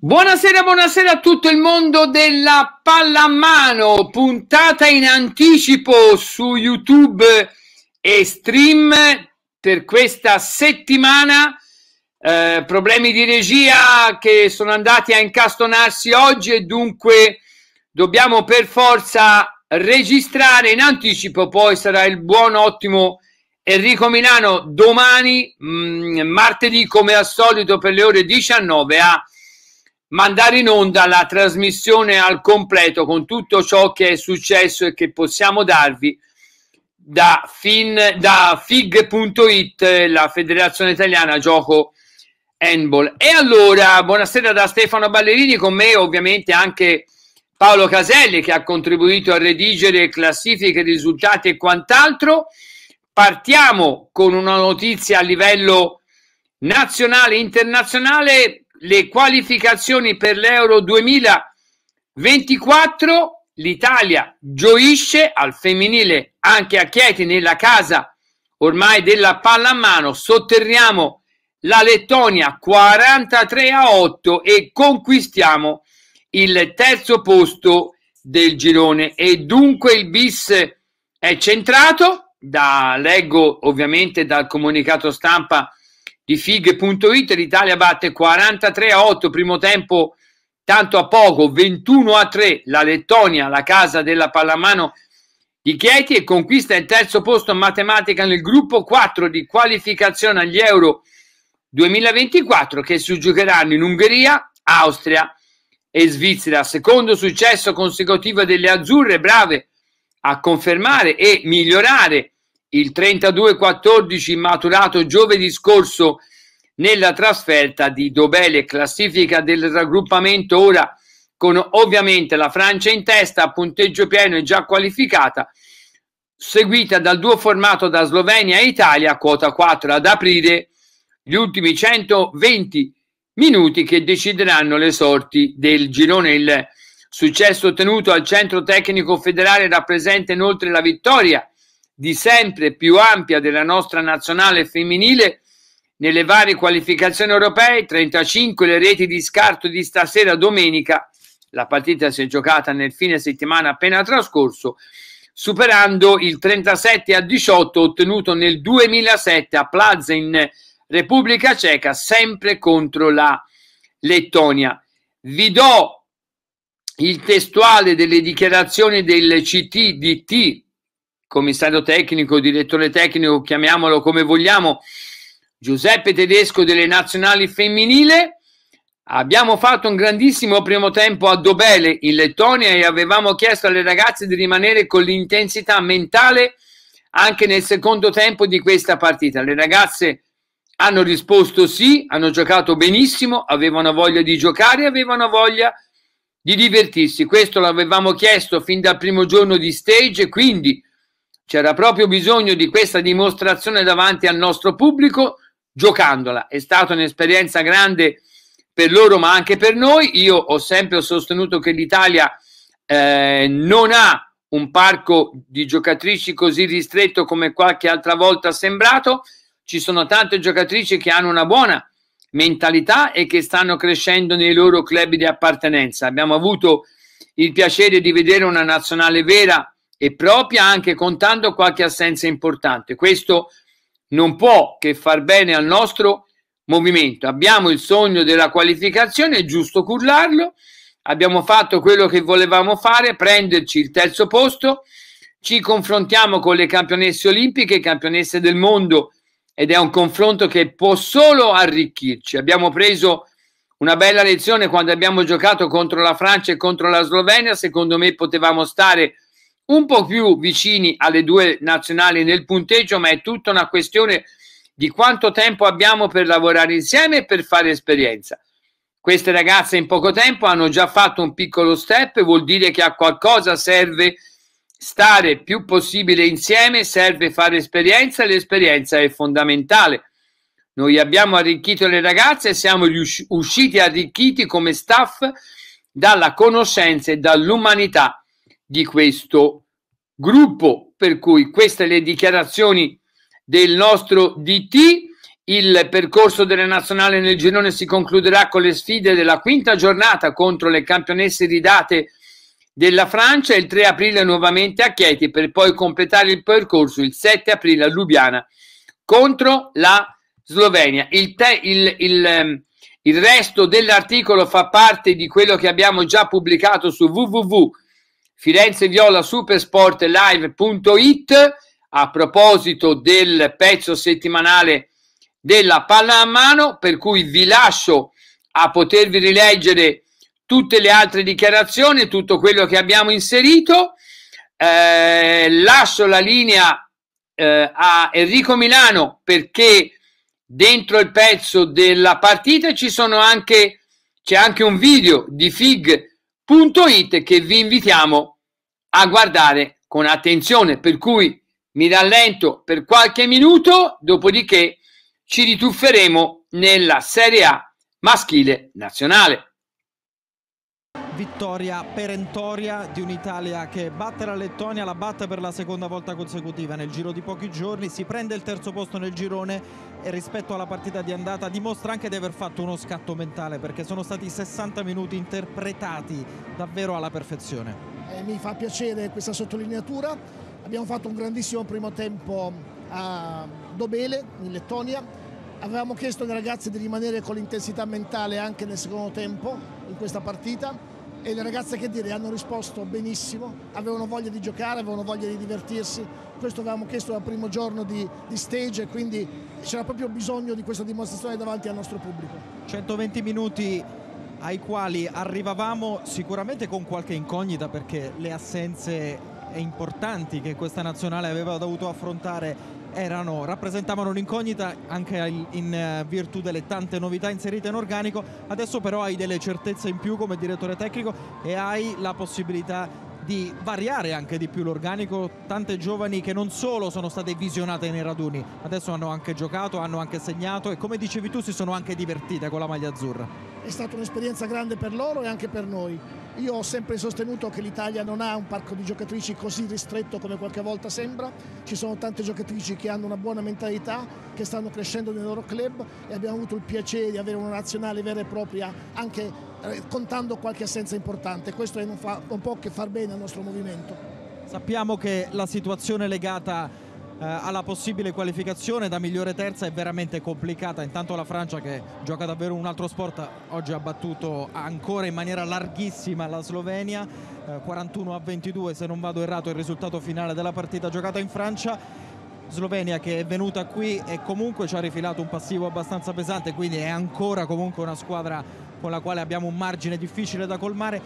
Buonasera, buonasera a tutto il mondo della pallamano, puntata in anticipo su YouTube e stream per questa settimana. Eh, problemi di regia che sono andati a incastonarsi oggi e dunque dobbiamo per forza registrare in anticipo, poi sarà il buon ottimo Enrico Milano domani, mh, mm, martedì come al solito per le ore 19 a mandare in onda la trasmissione al completo con tutto ciò che è successo e che possiamo darvi da, fin, da fig.it, la Federazione Italiana Gioco Handball. E allora, buonasera da Stefano Ballerini, con me ovviamente anche Paolo Caselli che ha contribuito a redigere classifiche, risultati e quant'altro. Partiamo con una notizia a livello nazionale e internazionale le qualificazioni per l'Euro 2024, l'Italia gioisce al femminile anche a Chieti nella casa ormai della pallamano, sotterriamo la Lettonia 43 a 8 e conquistiamo il terzo posto del girone e dunque il bis è centrato da leggo ovviamente dal comunicato stampa di fighe.it l'Italia batte 43 a 8 primo tempo tanto a poco 21 a 3 la Lettonia la casa della pallamano di Chieti e conquista il terzo posto in matematica nel gruppo 4 di qualificazione agli Euro 2024 che si giocheranno in Ungheria, Austria e Svizzera. Secondo successo consecutivo delle azzurre brave a confermare e migliorare il 32-14 maturato giovedì scorso nella trasferta di Dobele, classifica del raggruppamento ora con ovviamente la Francia in testa a punteggio pieno e già qualificata, seguita dal duo formato da Slovenia e Italia, quota 4 ad aprire gli ultimi 120 minuti che decideranno le sorti del girone. Il successo ottenuto al centro tecnico federale rappresenta inoltre la vittoria di sempre più ampia della nostra nazionale femminile nelle varie qualificazioni europee, 35 le reti di scarto di stasera domenica, la partita si è giocata nel fine settimana appena trascorso, superando il 37 a 18 ottenuto nel 2007 a Plaza in Repubblica Ceca, sempre contro la Lettonia. Vi do il testuale delle dichiarazioni del CTDT commissario tecnico, direttore tecnico, chiamiamolo come vogliamo, Giuseppe Tedesco delle nazionali femminile. Abbiamo fatto un grandissimo primo tempo a Dobele in Lettonia e avevamo chiesto alle ragazze di rimanere con l'intensità mentale anche nel secondo tempo di questa partita. Le ragazze hanno risposto sì, hanno giocato benissimo, avevano voglia di giocare, avevano voglia di divertirsi. Questo l'avevamo chiesto fin dal primo giorno di stage quindi c'era proprio bisogno di questa dimostrazione davanti al nostro pubblico, giocandola. È stata un'esperienza grande per loro, ma anche per noi. Io ho sempre sostenuto che l'Italia eh, non ha un parco di giocatrici così ristretto come qualche altra volta sembrato. Ci sono tante giocatrici che hanno una buona mentalità e che stanno crescendo nei loro club di appartenenza. Abbiamo avuto il piacere di vedere una nazionale vera e propria anche contando qualche assenza importante. Questo non può che far bene al nostro movimento. Abbiamo il sogno della qualificazione, è giusto curlarlo. Abbiamo fatto quello che volevamo fare, prenderci il terzo posto. Ci confrontiamo con le campionesse olimpiche, campionesse del mondo ed è un confronto che può solo arricchirci. Abbiamo preso una bella lezione quando abbiamo giocato contro la Francia e contro la Slovenia, secondo me potevamo stare un po' più vicini alle due nazionali nel punteggio, ma è tutta una questione di quanto tempo abbiamo per lavorare insieme e per fare esperienza. Queste ragazze in poco tempo hanno già fatto un piccolo step, vuol dire che a qualcosa serve stare più possibile insieme, serve fare esperienza e l'esperienza è fondamentale. Noi abbiamo arricchito le ragazze e siamo usciti arricchiti come staff dalla conoscenza e dall'umanità di questo gruppo. Per cui queste le dichiarazioni del nostro DT. Il percorso della nazionale nel girone si concluderà con le sfide della quinta giornata contro le campionesse ridate della Francia il 3 aprile nuovamente a Chieti per poi completare il percorso il 7 aprile a Lubiana contro la Slovenia. Il, te, il, il, ehm, il resto dell'articolo fa parte di quello che abbiamo già pubblicato su www Firenze Viola Supersportlive.it a proposito del pezzo settimanale della palla a mano, per cui vi lascio a potervi rileggere tutte le altre dichiarazioni, tutto quello che abbiamo inserito. Eh, lascio la linea eh, a Enrico Milano perché dentro il pezzo della partita ci sono anche c'è anche un video di Fig www.radioradiosportiva.it che vi invitiamo a guardare con attenzione, per cui mi rallento per qualche minuto, dopodiché ci ritufferemo nella Serie A maschile nazionale vittoria perentoria di un'Italia che batte la Lettonia, la batte per la seconda volta consecutiva nel giro di pochi giorni, si prende il terzo posto nel girone e rispetto alla partita di andata dimostra anche di aver fatto uno scatto mentale perché sono stati 60 minuti interpretati davvero alla perfezione. Eh, mi fa piacere questa sottolineatura, abbiamo fatto un grandissimo primo tempo a Dobele in Lettonia, avevamo chiesto ai ragazzi di rimanere con l'intensità mentale anche nel secondo tempo in questa partita e le ragazze che dire hanno risposto benissimo, avevano voglia di giocare, avevano voglia di divertirsi, questo avevamo chiesto dal primo giorno di, di stage e quindi c'era proprio bisogno di questa dimostrazione davanti al nostro pubblico. 120 minuti ai quali arrivavamo sicuramente con qualche incognita perché le assenze importanti che questa nazionale aveva dovuto affrontare erano, rappresentavano un'incognita anche in eh, virtù delle tante novità inserite in organico, adesso però hai delle certezze in più come direttore tecnico e hai la possibilità di variare anche di più l'organico, tante giovani che non solo sono state visionate nei raduni, adesso hanno anche giocato, hanno anche segnato e come dicevi tu si sono anche divertite con la maglia azzurra. È stata un'esperienza grande per loro e anche per noi. Io ho sempre sostenuto che l'Italia non ha un parco di giocatrici così ristretto come qualche volta sembra, ci sono tante giocatrici che hanno una buona mentalità, che stanno crescendo nel loro club e abbiamo avuto il piacere di avere una nazionale vera e propria anche eh, contando qualche assenza importante. Questo non, fa, non può che far bene al nostro movimento. Sappiamo che la situazione legata eh, alla possibile qualificazione da migliore terza è veramente complicata. Intanto la Francia che gioca davvero un altro sport oggi ha battuto ancora in maniera larghissima la Slovenia, eh, 41 a 22 se non vado errato il risultato finale della partita giocata in Francia Slovenia che è venuta qui e comunque ci ha rifilato un passivo abbastanza pesante quindi è ancora comunque una squadra con la quale abbiamo un margine difficile da colmare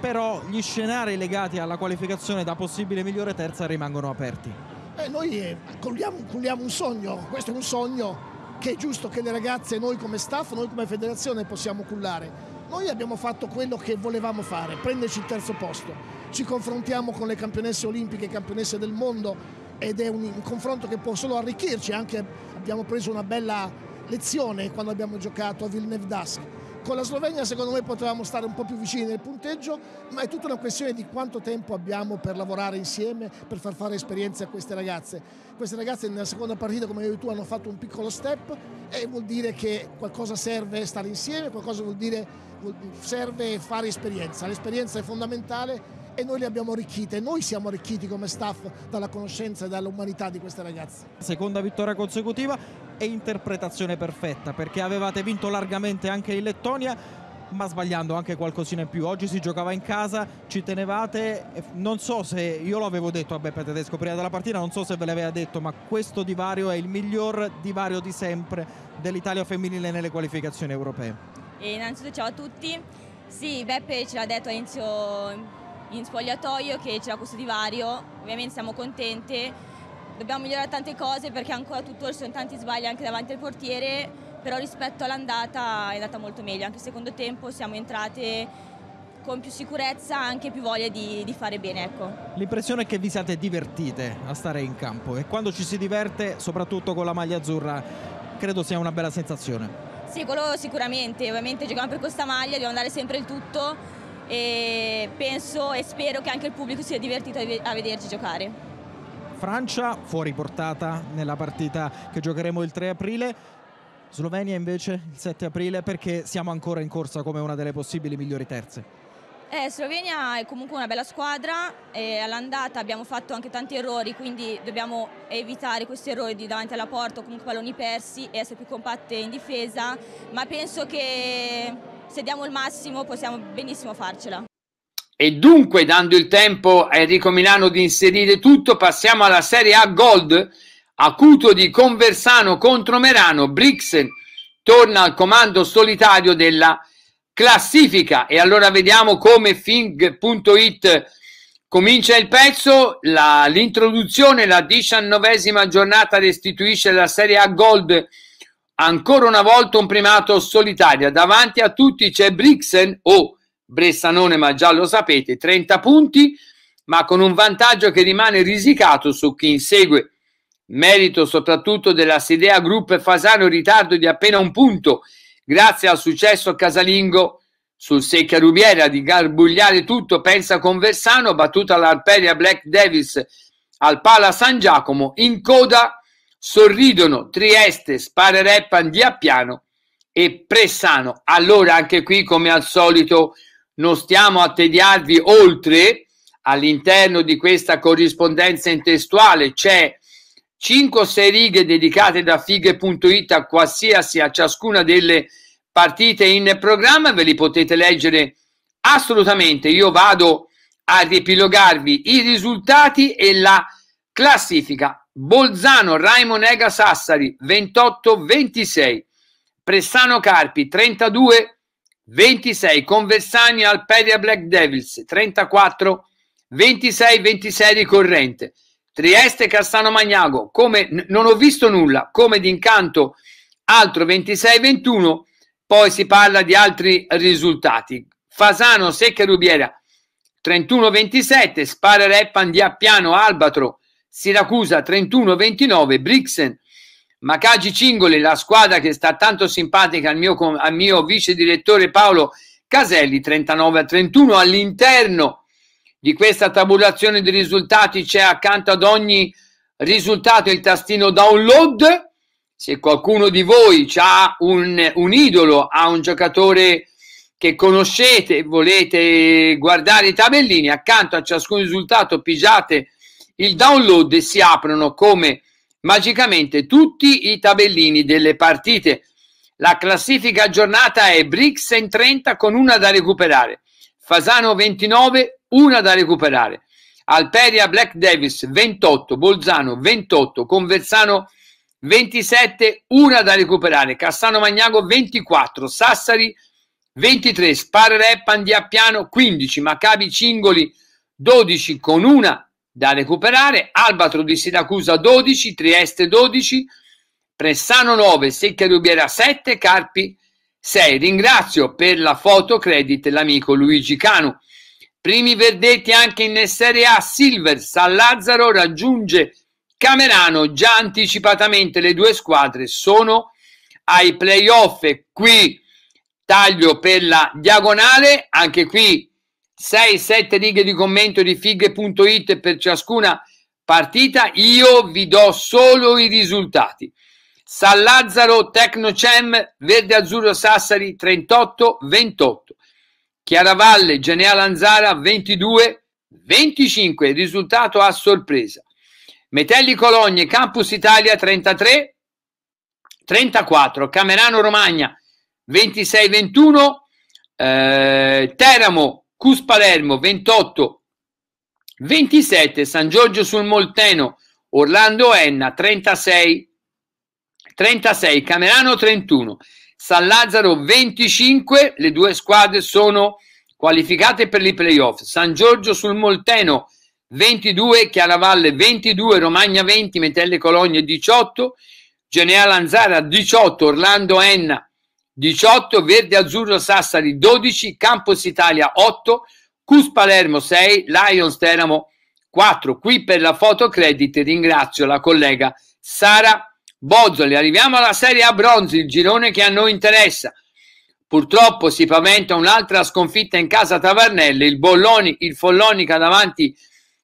però gli scenari legati alla qualificazione da possibile migliore terza rimangono aperti. Eh, noi eh, cogliamo, cogliamo un sogno, questo è un sogno che è giusto che le ragazze, noi come staff, noi come federazione possiamo cullare. Noi abbiamo fatto quello che volevamo fare, prenderci il terzo posto. Ci confrontiamo con le campionesse olimpiche campionesse del mondo ed è un, un confronto che può solo arricchirci, anche abbiamo preso una bella lezione quando abbiamo giocato a Villeneuve Dask. Con la Slovenia secondo me potevamo stare un po' più vicini nel punteggio, ma è tutta una questione di quanto tempo abbiamo per lavorare insieme, per far fare esperienze a queste ragazze. Queste ragazze nella seconda partita, come io e tu, hanno fatto un piccolo step e vuol dire che qualcosa serve stare insieme, qualcosa vuol dire serve fare esperienza. L'esperienza è fondamentale e noi le abbiamo arricchite, noi siamo arricchiti come staff dalla conoscenza e dall'umanità di queste ragazze. Seconda vittoria consecutiva e interpretazione perfetta perché avevate vinto largamente anche in Lettonia ma sbagliando anche qualcosina in più. Oggi si giocava in casa, ci tenevate, non so se io l'avevo detto a Beppe Tedesco prima della partita, non so se ve l'aveva detto, ma questo divario è il miglior divario di sempre dell'Italia femminile nelle qualificazioni europee. E innanzitutto ciao a tutti, sì Beppe ce l'ha detto all'inizio in spogliatoio che c'era questo divario, ovviamente siamo contenti, dobbiamo migliorare tante cose perché ancora tuttora ci sono tanti sbagli anche davanti al portiere, però rispetto all'andata è andata molto meglio, anche il secondo tempo siamo entrate con più sicurezza anche più voglia di, di fare bene. Ecco. L'impressione è che vi siate divertite a stare in campo e quando ci si diverte, soprattutto con la maglia azzurra, credo sia una bella sensazione. Sì, quello sicuramente, ovviamente giochiamo per questa maglia, dobbiamo andare sempre il tutto e penso e spero che anche il pubblico sia divertito a vederci giocare. Francia fuori portata nella partita che giocheremo il 3 aprile. Slovenia invece il 7 aprile perché siamo ancora in corsa come una delle possibili migliori terze. Eh, Slovenia è comunque una bella squadra e all'andata abbiamo fatto anche tanti errori, quindi dobbiamo evitare questi errori di davanti alla porta o comunque palloni persi e essere più compatte in difesa, ma penso che se diamo il massimo possiamo benissimo farcela. E dunque, dando il tempo a Enrico Milano di inserire tutto, passiamo alla Serie A Gold. Acuto di Conversano contro Merano, Brixen torna al comando solitario della classifica. E allora vediamo come Fing.it comincia il pezzo. l'introduzione, la diciannovesima giornata restituisce la Serie A Gold Ancora una volta un primato solitario. Davanti a tutti c'è Brixen o oh, Bressanone, ma già lo sapete, 30 punti, ma con un vantaggio che rimane risicato su chi insegue. Merito soprattutto della Sidea Group Fasano in ritardo di appena un punto, grazie al successo casalingo sul secchia rubiera di garbugliare tutto, pensa con Versano, battuta l'Arperia Black Davis al Pala San Giacomo, in coda Sorridono, Trieste, Sparerepan, Diappiano e Pressano. Allora, anche qui, come al solito, non stiamo a tediarvi oltre. All'interno di questa corrispondenza intestuale c'è 5 6 righe dedicate da fighe.it a qualsiasi, a ciascuna delle partite in programma. Ve li potete leggere assolutamente. Io vado a riepilogarvi i risultati e la classifica. Bolzano, Raimon Ega Sassari 28-26, Pressano Carpi 32-26, Conversani Alperia Black Devils 34 26 26 di corrente. Trieste Castano Magnago, come non ho visto nulla, come d'incanto altro 26 21, poi si parla di altri risultati. Fasano Secca Rubiera 31 27, Spara Reppan di Appiano Albatro Siracusa 31-29, Brixen, Makagi Cingoli, la squadra che sta tanto simpatica al mio, al mio vice direttore Paolo Caselli 39-31. All'interno di questa tabulazione di risultati c'è accanto ad ogni risultato il tastino download. Se qualcuno di voi ha un, un idolo, ha un giocatore che conoscete volete guardare i tabellini, accanto a ciascun risultato pigiate il download si aprono come magicamente tutti i tabellini delle partite. La classifica aggiornata è Brix in 30 con una da recuperare, Fasano 29, una da recuperare, Alperia Black Davis 28, Bolzano 28, Conversano 27, una da recuperare, Cassano Magnago 24, Sassari 23, Sparre Pandiappiano 15, Maccabi Cingoli 12 con una da recuperare, Albatro di Siracusa 12, Trieste 12, Pressano 9, Secchia Rubiera 7, Carpi 6. Ringrazio per la foto credit l'amico Luigi Canu. Primi verdetti anche in Serie A, Silver San Lazzaro raggiunge Camerano già anticipatamente le due squadre sono ai playoff e qui taglio per la diagonale anche qui 6-7 righe di commento di fighe.it per ciascuna partita, io vi do solo i risultati. San Lazzaro Tecnocem Verde Azzurro Sassari 38-28. Chiaravalle Genea Lanzara 22-25, risultato a sorpresa. Metelli Cologne Campus Italia 33 34, Camerano Romagna 26-21, eh, Teramo Cus Palermo 28, 27, San Giorgio sul Molteno, Orlando Enna 36, 36, Camerano 31, San Lazzaro 25, le due squadre sono qualificate per i playoff, San Giorgio sul Molteno 22, Chiaravalle 22, Romagna 20, Metelle Cologne 18, Generale Lanzara 18, Orlando Enna 18, Verde Azzurro Sassari 12, Campus Italia 8, Cus Palermo 6, Lions Teramo 4. Qui per la foto credit ringrazio la collega Sara Bozzoli. Arriviamo alla Serie A bronzi, il girone che a noi interessa. Purtroppo si paventa un'altra sconfitta in casa Tavernelle, il, Bolloni, il Follonica davanti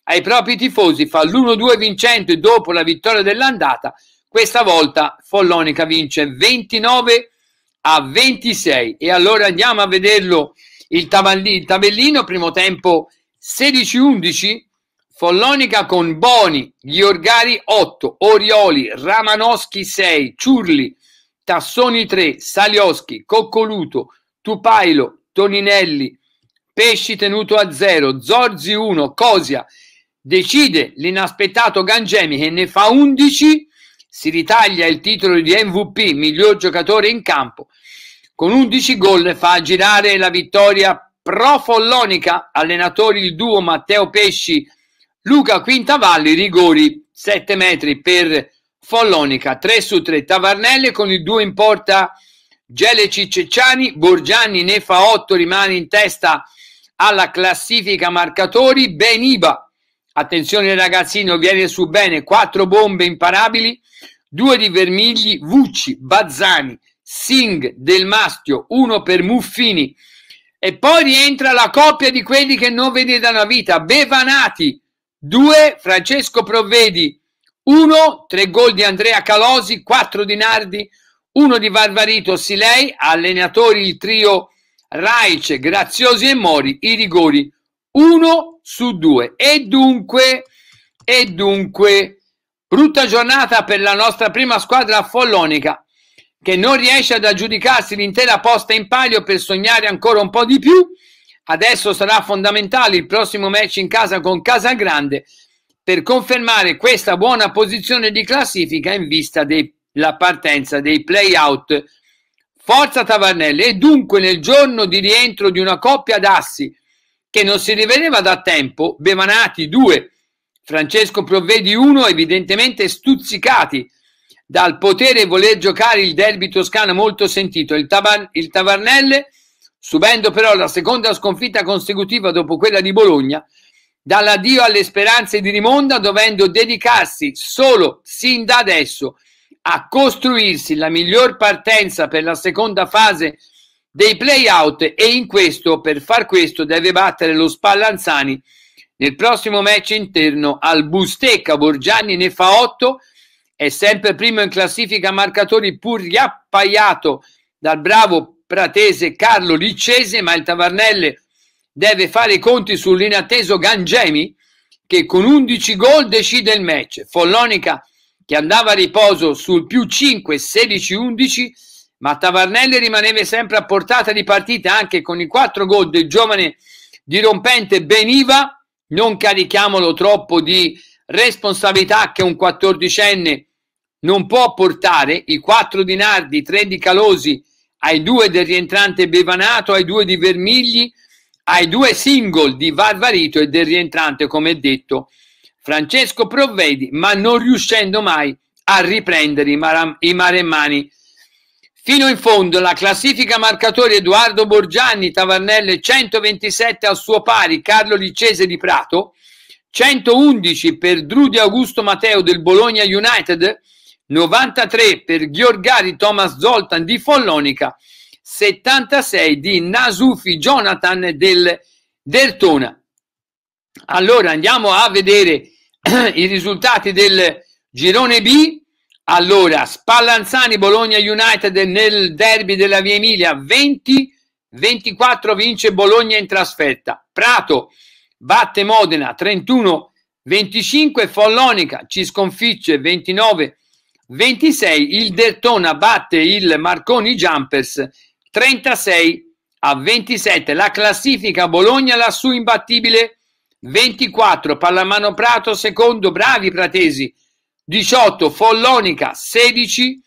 ai propri tifosi fa l'1-2 vincente dopo la vittoria dell'andata. Questa volta Follonica vince 29 a 26 e allora andiamo a vederlo il, tabellino, il tabellino primo tempo 16-11 Follonica con Boni, Ghiorgari 8, Orioli, Ramanoschi 6, Ciurli, Tassoni 3, Salioschi, Coccoluto, Tupailo, Toninelli, Pesci tenuto a 0, Zorzi 1, Cosia decide l'inaspettato Gangemi che ne fa 11 si ritaglia il titolo di MVP, miglior giocatore in campo. Con 11 gol fa girare la vittoria pro-follonica, allenatori il duo Matteo Pesci, Luca Quintavalli, rigori 7 metri per Follonica, 3 su 3 Tavarnelle con il 2 in porta Geleci Cecciani, Borgianni ne fa 8, rimane in testa alla classifica marcatori, Beniba Attenzione ragazzino, viene su bene, quattro bombe imparabili, due di Vermigli, Vucci, Bazzani, sing Del Mastio, uno per Muffini. E poi rientra la coppia di quelli che non vede da una vita, Bevanati, due Francesco Provvedi, uno, tre gol di Andrea Calosi, quattro di Nardi, uno di Varvarito Silei, allenatori il trio Raice, Graziosi e Mori, i rigori, uno su due. E dunque, e dunque, brutta giornata per la nostra prima squadra follonica che non riesce ad aggiudicarsi l'intera posta in palio per sognare ancora un po' di più. Adesso sarà fondamentale il prossimo match in casa con Casagrande per confermare questa buona posizione di classifica in vista della partenza dei play-out. Forza Tavarnelli e dunque nel giorno di rientro di una coppia d'assi che non si rivedeva da tempo, Bevanati 2, Francesco Provvedi 1, evidentemente stuzzicati dal potere voler giocare il derby toscano molto sentito. Il, tabar- il Tavarnelle, subendo però la seconda sconfitta consecutiva dopo quella di Bologna, dall'addio alle speranze di Rimonda, dovendo dedicarsi solo sin da adesso a costruirsi la miglior partenza per la seconda fase di dei play-out e in questo, per far questo, deve battere lo Spallanzani nel prossimo match interno al Bustecca. Borgianni ne fa 8, è sempre primo in classifica marcatori pur riappaiato dal bravo pratese Carlo Liccese, ma il Tavarnelle deve fare i conti sull'inatteso Gangemi che con 11 gol decide il match. Follonica che andava a riposo sul più 5, 16-11 ma Tavarnelli rimaneva sempre a portata di partita anche con i quattro gol del giovane dirompente Beniva. Non carichiamolo troppo di responsabilità che un quattordicenne non può portare. I quattro di Nardi, tre di Calosi, ai due del rientrante Bevanato, ai due di Vermigli, ai due single di Varvarito e del rientrante, come detto, Francesco Provvedi, ma non riuscendo mai a riprendere i, mar- i maremmani Fino in fondo la classifica marcatori Edoardo Borgianni Tavernelle 127 al suo pari Carlo Licese di Prato, 111 per Drudi Augusto Matteo del Bologna United, 93 per Gheorgari Thomas Zoltan di Follonica, 76 di Nasufi Jonathan del Dertona. Allora andiamo a vedere i risultati del girone B allora, Spallanzani, Bologna United nel derby della Via Emilia, 20-24 vince Bologna in trasferta. Prato batte Modena 31-25, Follonica ci sconfigge 29-26, il Deltona batte il Marconi Jumpers 36 27, la classifica Bologna lassù imbattibile 24, Pallamano Prato secondo, bravi Pratesi 18 Follonica 16,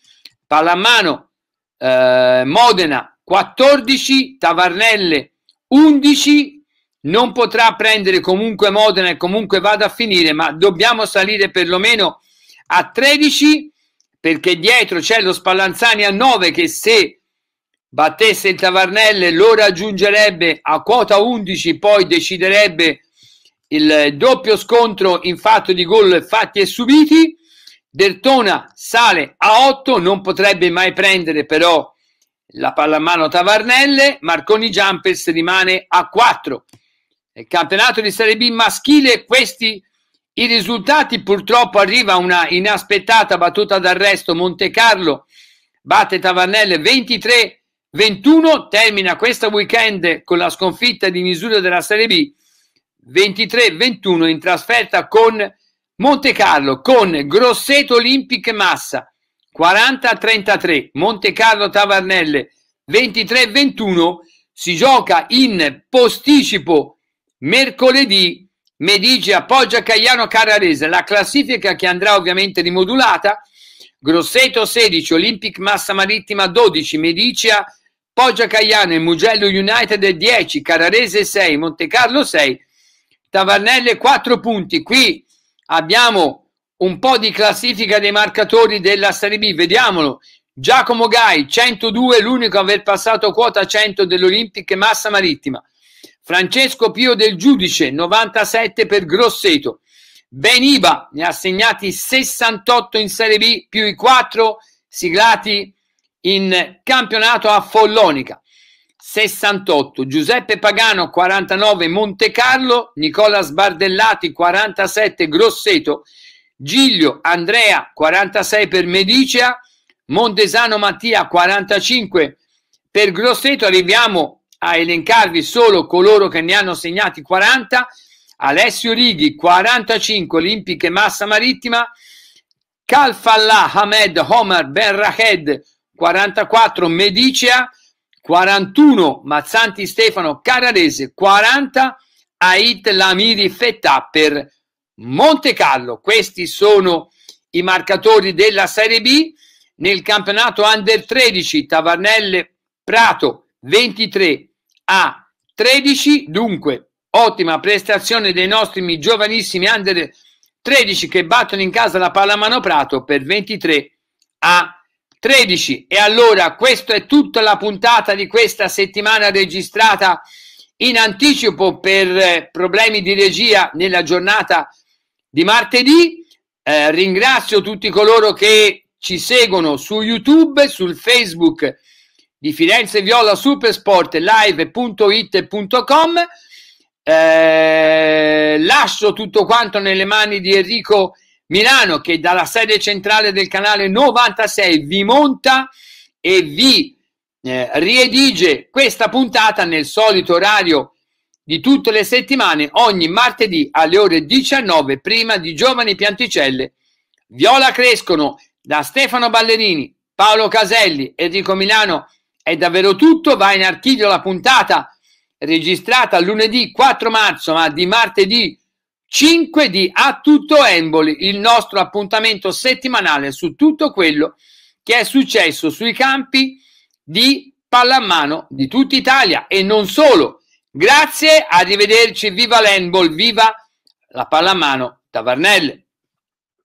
Pallamano eh, Modena 14, Tavarnelle 11, non potrà prendere comunque Modena e comunque vada a finire, ma dobbiamo salire perlomeno a 13 perché dietro c'è lo Spallanzani a 9 che se battesse il Tavarnelle lo raggiungerebbe a quota 11, poi deciderebbe il doppio scontro in fatto di gol fatti e subiti Deltona sale a 8, non potrebbe mai prendere però la pallamano Tavarnelle, Marconi Jumpers rimane a 4. Nel campionato di Serie B maschile questi i risultati, purtroppo arriva una inaspettata battuta d'arresto Monte Carlo batte Tavarnelle 23-21, termina questo weekend con la sconfitta di misura della Serie B 23-21 in trasferta con Monte Carlo con Grosseto Olympic Massa 40-33, Monte Carlo Tavarnelle 23-21, si gioca in posticipo mercoledì Medici appoggia Cagliano Carrarese, la classifica che andrà ovviamente rimodulata, Grosseto 16, Olympic Massa Marittima 12, Medicea Poggia Cagliano e Mugello United 10, Carrarese 6, Monte Carlo 6, Tavarnelle 4 punti. Qui abbiamo un po' di classifica dei marcatori della Serie B, vediamolo. Giacomo Gai, 102, l'unico a aver passato quota 100 dell'Olimpic Massa Marittima. Francesco Pio del Giudice, 97 per Grosseto. Beniba ne ha segnati 68 in Serie B, più i 4 siglati in campionato a Follonica. 68, Giuseppe Pagano 49 Monte Carlo, Nicola Sbardellati 47 Grosseto, Giglio Andrea 46 per Medicea, Montesano Mattia 45 per Grosseto, arriviamo a elencarvi solo coloro che ne hanno segnati 40, Alessio Righi 45 Olimpiche Massa Marittima, Calfallah Hamed Omar Ben Rahed 44 Medicea, 41 Mazzanti Stefano Carrarese, 40 Ait Lamiri Fettà per Monte Carlo. Questi sono i marcatori della Serie B. Nel campionato Under 13 Tavarnelle Prato 23 a 13, dunque ottima prestazione dei nostri giovanissimi Under 13 che battono in casa la Pallamano Prato per 23 a 13. 13. E allora questa è tutta la puntata di questa settimana registrata in anticipo per eh, problemi di regia nella giornata di martedì. Eh, ringrazio tutti coloro che ci seguono su YouTube, sul Facebook di Firenze Viola Supersport live.it.com. Eh, lascio tutto quanto nelle mani di Enrico Milano che dalla sede centrale del canale 96 vi monta e vi eh, riedige questa puntata nel solito orario di tutte le settimane, ogni martedì alle ore 19, prima di Giovani Pianticelle. Viola Crescono da Stefano Ballerini, Paolo Caselli, Enrico Milano. È davvero tutto, va in archivio la puntata registrata lunedì 4 marzo, ma di martedì 5 di A Tutto Emboli, il nostro appuntamento settimanale su tutto quello che è successo sui campi di pallamano di tutta Italia e non solo. Grazie, arrivederci, viva l'Embol, viva la pallamano Tavernelle.